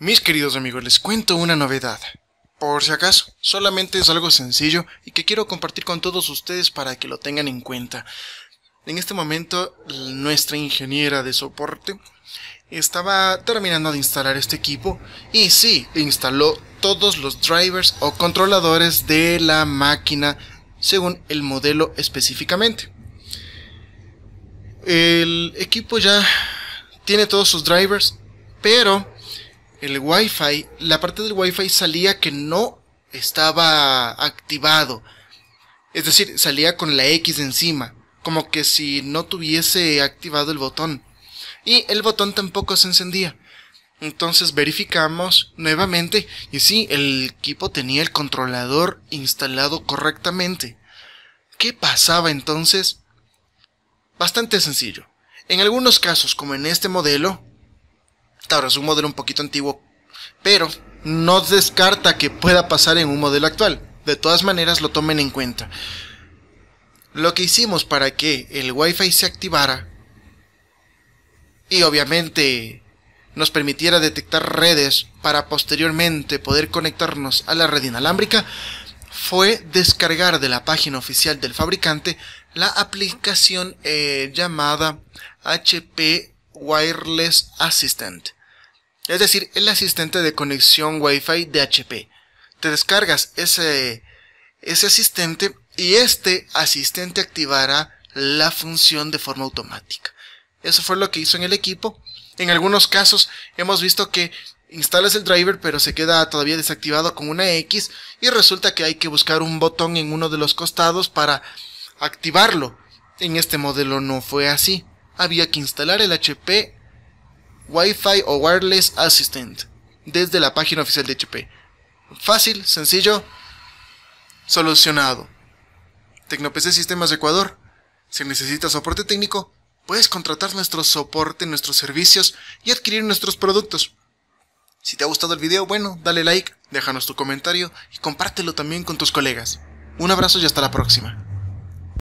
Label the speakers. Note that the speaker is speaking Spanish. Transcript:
Speaker 1: Mis queridos amigos, les cuento una novedad. Por si acaso, solamente es algo sencillo y que quiero compartir con todos ustedes para que lo tengan en cuenta. En este momento, nuestra ingeniera de soporte estaba terminando de instalar este equipo y sí, instaló todos los drivers o controladores de la máquina según el modelo específicamente. El equipo ya tiene todos sus drivers, pero el Wi-Fi, la parte del Wi-Fi salía que no estaba activado. Es decir, salía con la X encima, como que si no tuviese activado el botón. Y el botón tampoco se encendía. Entonces verificamos nuevamente y sí, el equipo tenía el controlador instalado correctamente. ¿Qué pasaba entonces? Bastante sencillo. En algunos casos, como en este modelo, Ahora es un modelo un poquito antiguo, pero no descarta que pueda pasar en un modelo actual. De todas maneras, lo tomen en cuenta. Lo que hicimos para que el Wi-Fi se activara y obviamente nos permitiera detectar redes para posteriormente poder conectarnos a la red inalámbrica fue descargar de la página oficial del fabricante la aplicación eh, llamada HP Wireless Assistant es decir, el asistente de conexión Wi-Fi de HP. Te descargas ese, ese asistente y este asistente activará la función de forma automática. Eso fue lo que hizo en el equipo. En algunos casos hemos visto que instalas el driver pero se queda todavía desactivado con una X y resulta que hay que buscar un botón en uno de los costados para activarlo. En este modelo no fue así. Había que instalar el HP Wi-Fi o Wireless Assistant desde la página oficial de HP. Fácil, sencillo, solucionado. Tecnopc Sistemas de Ecuador. Si necesitas soporte técnico, puedes contratar nuestro soporte, nuestros servicios y adquirir nuestros productos. Si te ha gustado el video, bueno, dale like, déjanos tu comentario y compártelo también con tus colegas. Un abrazo y hasta la próxima.